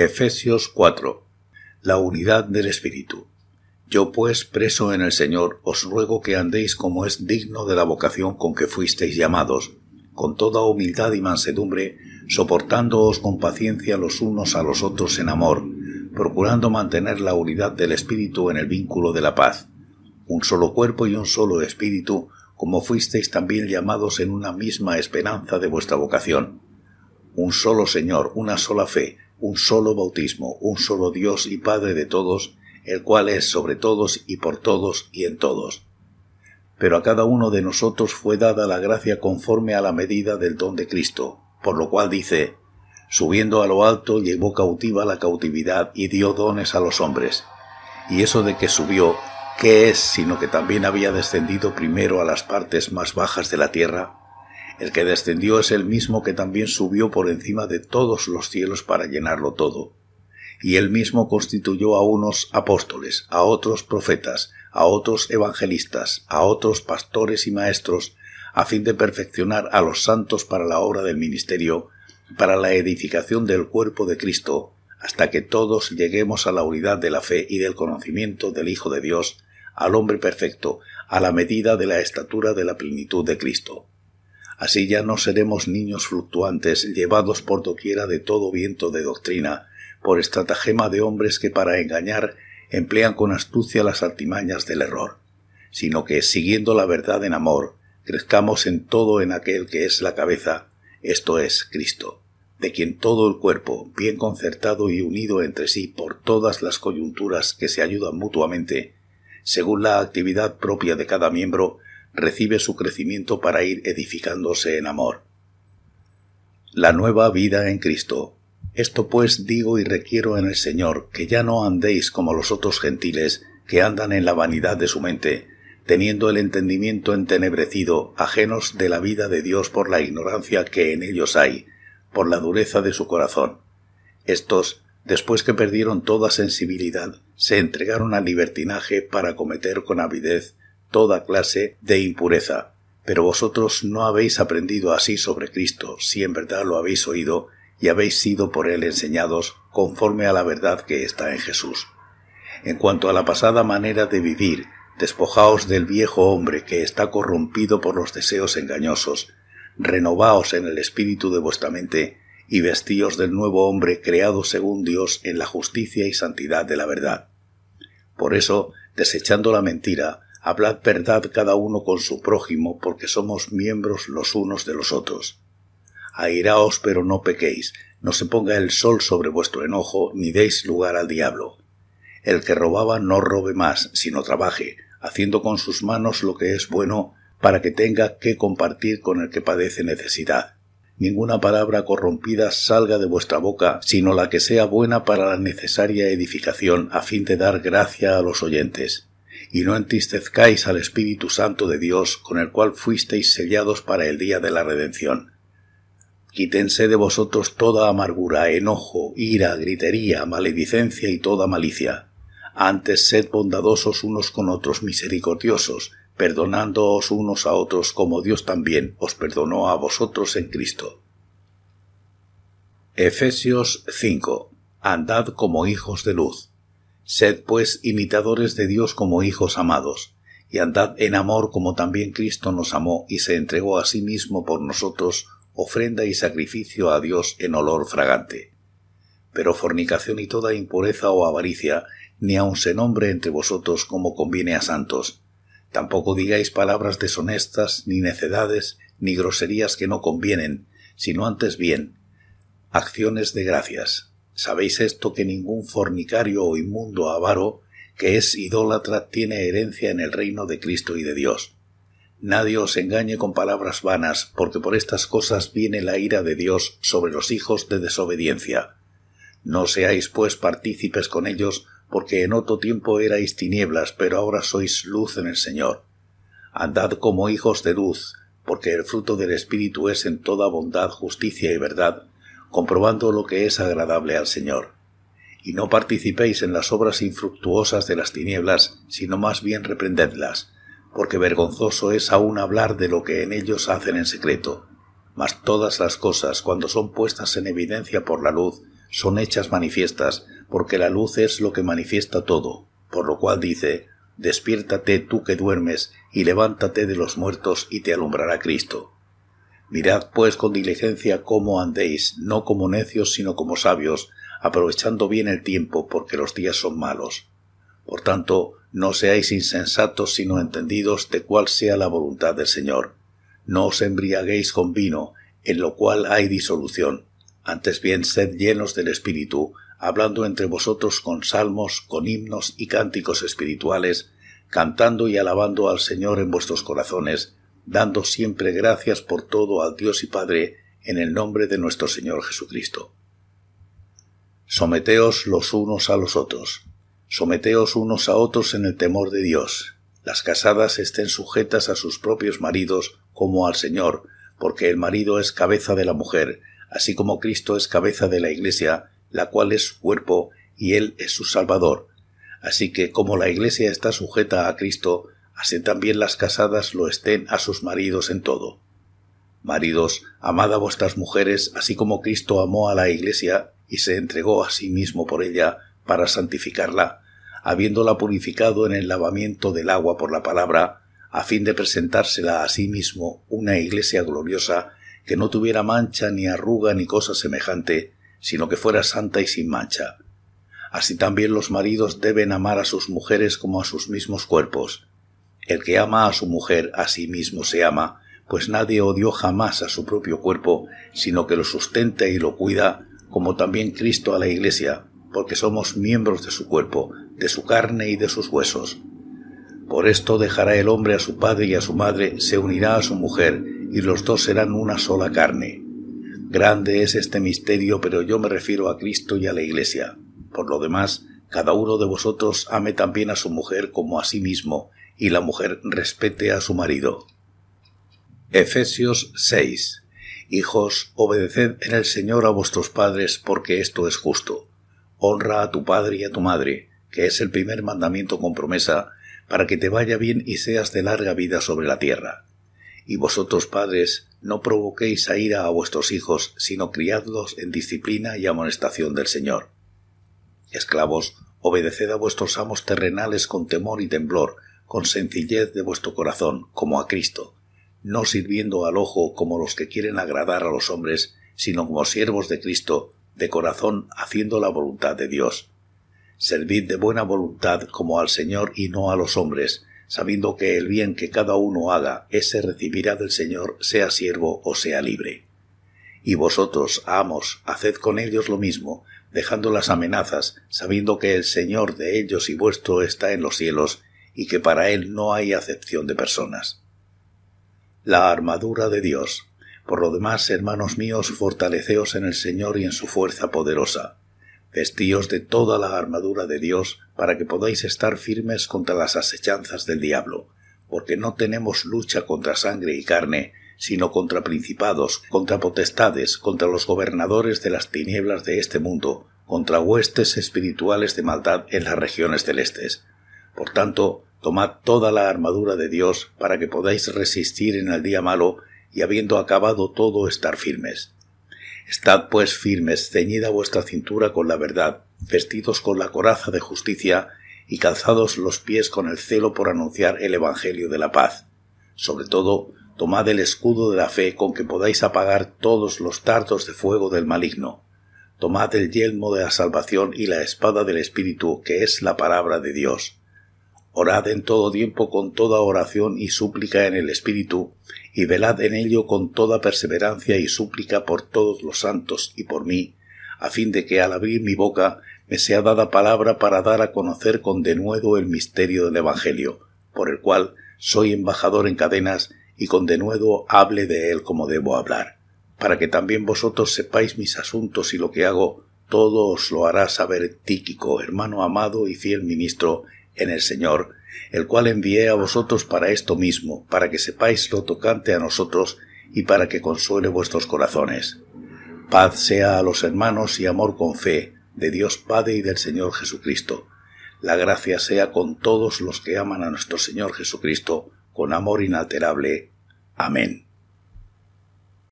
Efesios 4. La unidad del Espíritu. Yo pues, preso en el Señor, os ruego que andéis como es digno de la vocación con que fuisteis llamados, con toda humildad y mansedumbre, soportándoos con paciencia los unos a los otros en amor, procurando mantener la unidad del Espíritu en el vínculo de la paz. Un solo cuerpo y un solo Espíritu, como fuisteis también llamados en una misma esperanza de vuestra vocación. Un solo Señor, una sola fe, un solo bautismo, un solo Dios y Padre de todos, el cual es sobre todos y por todos y en todos. Pero a cada uno de nosotros fue dada la gracia conforme a la medida del don de Cristo, por lo cual dice, subiendo a lo alto llevó cautiva la cautividad y dio dones a los hombres. Y eso de que subió, ¿qué es sino que también había descendido primero a las partes más bajas de la tierra? El que descendió es el mismo que también subió por encima de todos los cielos para llenarlo todo. Y él mismo constituyó a unos apóstoles, a otros profetas, a otros evangelistas, a otros pastores y maestros, a fin de perfeccionar a los santos para la obra del ministerio, para la edificación del cuerpo de Cristo, hasta que todos lleguemos a la unidad de la fe y del conocimiento del Hijo de Dios, al hombre perfecto, a la medida de la estatura de la plenitud de Cristo. Así ya no seremos niños fluctuantes, llevados por doquiera de todo viento de doctrina, por estratagema de hombres que para engañar emplean con astucia las artimañas del error, sino que, siguiendo la verdad en amor, crezcamos en todo en aquel que es la cabeza, esto es Cristo, de quien todo el cuerpo, bien concertado y unido entre sí por todas las coyunturas que se ayudan mutuamente, según la actividad propia de cada miembro, recibe su crecimiento para ir edificándose en amor. La nueva vida en Cristo. Esto pues digo y requiero en el Señor que ya no andéis como los otros gentiles que andan en la vanidad de su mente, teniendo el entendimiento entenebrecido, ajenos de la vida de Dios por la ignorancia que en ellos hay, por la dureza de su corazón. Estos, después que perdieron toda sensibilidad, se entregaron al libertinaje para cometer con avidez toda clase de impureza. Pero vosotros no habéis aprendido así sobre Cristo, si en verdad lo habéis oído y habéis sido por él enseñados conforme a la verdad que está en Jesús. En cuanto a la pasada manera de vivir, despojaos del viejo hombre que está corrompido por los deseos engañosos, renovaos en el espíritu de vuestra mente y vestíos del nuevo hombre creado según Dios en la justicia y santidad de la verdad. Por eso, desechando la mentira, Hablad verdad cada uno con su prójimo, porque somos miembros los unos de los otros. Airaos, pero no pequéis, no se ponga el sol sobre vuestro enojo, ni deis lugar al diablo. El que robaba no robe más, sino trabaje, haciendo con sus manos lo que es bueno, para que tenga que compartir con el que padece necesidad. Ninguna palabra corrompida salga de vuestra boca, sino la que sea buena para la necesaria edificación, a fin de dar gracia a los oyentes y no entristezcáis al Espíritu Santo de Dios, con el cual fuisteis sellados para el día de la redención. Quítense de vosotros toda amargura, enojo, ira, gritería, maledicencia y toda malicia. Antes sed bondadosos unos con otros, misericordiosos, perdonándoos unos a otros como Dios también os perdonó a vosotros en Cristo. Efesios 5. Andad como hijos de luz. Sed pues imitadores de Dios como hijos amados, y andad en amor como también Cristo nos amó y se entregó a sí mismo por nosotros, ofrenda y sacrificio a Dios en olor fragante. Pero fornicación y toda impureza o avaricia, ni aun se nombre entre vosotros como conviene a santos. Tampoco digáis palabras deshonestas, ni necedades, ni groserías que no convienen, sino antes bien, acciones de gracias. Sabéis esto que ningún fornicario o inmundo avaro que es idólatra tiene herencia en el reino de Cristo y de Dios. Nadie os engañe con palabras vanas, porque por estas cosas viene la ira de Dios sobre los hijos de desobediencia. No seáis, pues, partícipes con ellos, porque en otro tiempo erais tinieblas, pero ahora sois luz en el Señor. Andad como hijos de luz, porque el fruto del Espíritu es en toda bondad, justicia y verdad, comprobando lo que es agradable al Señor. Y no participéis en las obras infructuosas de las tinieblas, sino más bien reprendedlas, porque vergonzoso es aún hablar de lo que en ellos hacen en secreto. Mas todas las cosas, cuando son puestas en evidencia por la luz, son hechas manifiestas, porque la luz es lo que manifiesta todo, por lo cual dice, Despiértate tú que duermes, y levántate de los muertos, y te alumbrará Cristo. Mirad pues con diligencia cómo andéis, no como necios, sino como sabios, aprovechando bien el tiempo, porque los días son malos. Por tanto, no seáis insensatos, sino entendidos de cuál sea la voluntad del Señor. No os embriaguéis con vino, en lo cual hay disolución. Antes bien, sed llenos del Espíritu, hablando entre vosotros con salmos, con himnos y cánticos espirituales, cantando y alabando al Señor en vuestros corazones, dando siempre gracias por todo al Dios y Padre, en el nombre de nuestro Señor Jesucristo. Someteos los unos a los otros, someteos unos a otros en el temor de Dios. Las casadas estén sujetas a sus propios maridos como al Señor, porque el marido es cabeza de la mujer, así como Cristo es cabeza de la Iglesia, la cual es su cuerpo, y Él es su Salvador. Así que como la Iglesia está sujeta a Cristo, así también las casadas lo estén a sus maridos en todo. Maridos, amad a vuestras mujeres, así como Cristo amó a la Iglesia y se entregó a sí mismo por ella para santificarla, habiéndola purificado en el lavamiento del agua por la palabra, a fin de presentársela a sí mismo una iglesia gloriosa, que no tuviera mancha ni arruga ni cosa semejante, sino que fuera santa y sin mancha. Así también los maridos deben amar a sus mujeres como a sus mismos cuerpos. El que ama a su mujer a sí mismo se ama, pues nadie odió jamás a su propio cuerpo, sino que lo sustenta y lo cuida, como también Cristo a la Iglesia, porque somos miembros de su cuerpo, de su carne y de sus huesos. Por esto dejará el hombre a su padre y a su madre, se unirá a su mujer, y los dos serán una sola carne. Grande es este misterio, pero yo me refiero a Cristo y a la Iglesia. Por lo demás, cada uno de vosotros ame también a su mujer como a sí mismo, y la mujer respete a su marido. Efesios 6. Hijos, obedeced en el Señor a vuestros padres, porque esto es justo. Honra a tu padre y a tu madre, que es el primer mandamiento con promesa, para que te vaya bien y seas de larga vida sobre la tierra. Y vosotros, padres, no provoquéis a ira a vuestros hijos, sino criadlos en disciplina y amonestación del Señor. Esclavos, obedeced a vuestros amos terrenales con temor y temblor, con sencillez de vuestro corazón, como a Cristo, no sirviendo al ojo como los que quieren agradar a los hombres, sino como siervos de Cristo, de corazón haciendo la voluntad de Dios. Servid de buena voluntad como al Señor y no a los hombres, sabiendo que el bien que cada uno haga, ese recibirá del Señor, sea siervo o sea libre. Y vosotros, amos, haced con ellos lo mismo, dejando las amenazas, sabiendo que el Señor de ellos y vuestro está en los cielos, y que para él no hay acepción de personas. La armadura de Dios. Por lo demás, hermanos míos, fortaleceos en el Señor y en su fuerza poderosa. Vestíos de toda la armadura de Dios para que podáis estar firmes contra las asechanzas del diablo, porque no tenemos lucha contra sangre y carne, sino contra principados, contra potestades, contra los gobernadores de las tinieblas de este mundo, contra huestes espirituales de maldad en las regiones celestes. Por tanto, tomad toda la armadura de Dios para que podáis resistir en el día malo y habiendo acabado todo estar firmes. Estad pues firmes, ceñida vuestra cintura con la verdad, vestidos con la coraza de justicia y calzados los pies con el celo por anunciar el Evangelio de la paz. Sobre todo, tomad el escudo de la fe con que podáis apagar todos los tardos de fuego del maligno. Tomad el yelmo de la salvación y la espada del Espíritu, que es la palabra de Dios Orad en todo tiempo con toda oración y súplica en el Espíritu, y velad en ello con toda perseverancia y súplica por todos los santos y por mí, a fin de que al abrir mi boca me sea dada palabra para dar a conocer con denuedo el misterio del Evangelio, por el cual soy embajador en cadenas y con denuedo hable de él como debo hablar, para que también vosotros sepáis mis asuntos y lo que hago, todo os lo hará saber Tíquico, hermano amado y fiel ministro, en el Señor, el cual envié a vosotros para esto mismo, para que sepáis lo tocante a nosotros y para que consuele vuestros corazones. Paz sea a los hermanos y amor con fe, de Dios Padre y del Señor Jesucristo. La gracia sea con todos los que aman a nuestro Señor Jesucristo, con amor inalterable. Amén.